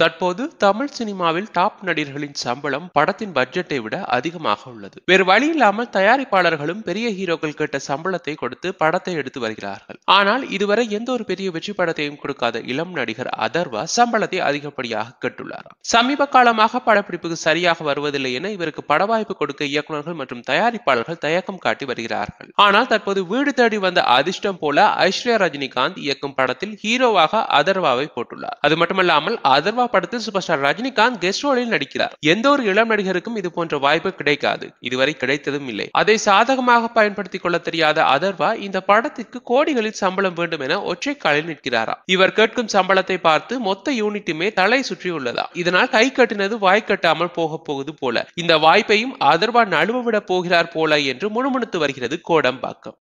தற்போது தமிழ் சினிமாவில் டாப் நடிகர்களின் சம்பளம் படத்தின் பட்ஜெட்டை விட அதிகமாக உள்ளது வேறு வழி இல்லாமல் தயாரிப்பாளர்களும் பெரிய ஹீரோக்கள் கேட்ட சம்பளத்தை கொடுத்து படத்தை எடுத்து வருகிறார்கள் ஆனால் இதுவரை எந்த ஒரு பெரிய வெற்றி படத்தையும் கொடுக்காத இளம் நடிகர் அதர்வா சம்பளத்தை அதிகப்படியாக கேட்டுள்ளார் சமீப காலமாக படப்பிடிப்புக்கு சரியாக வருவதில்லை என இவருக்கு பட வாய்ப்பு கொடுக்க இயக்குநர்கள் மற்றும் தயாரிப்பாளர்கள் தயக்கம் காட்டி வருகிறார்கள் ஆனால் தற்போது வீடு தேடி வந்த அதிர்ஷ்டம் போல ஐஸ்வர்யா ரஜினிகாந்த் இயக்கும் படத்தில் ஹீரோவாக அதர்வாவை போட்டுள்ளார் அது மட்டுமல்லாமல் அதர்வா படத்தில் சூப்பர் ஸ்டார் ரஜினிகாந்த் கெஸ்ட் ரோலில் நடிக்கிறார் எந்த ஒரு இளம் நடிகருக்கும் இது போன்ற வாய்ப்பு கிடைக்காது இதுவரை கிடைத்ததும் இல்லை அதை சாதகமாக பயன்படுத்திக் கொள்ள தெரியாத அதர்வா இந்த படத்திற்கு கோடிகளில் சம்பளம் வேண்டும் என ஒற்றை காலில் நிற்கிறாரா இவர் கேட்கும் சம்பளத்தை பார்த்து மொத்த யூனிட்டுமே தலை சுற்றி உள்ளதா இதனால் கை கட்டினது வாய் கட்டாமல் போக போகுது போல இந்த வாய்ப்பையும் அதர்வா நழுவ விட போகிறார் போல என்று முணுமுணுத்து வருகிறது கோடம்பாக்கம்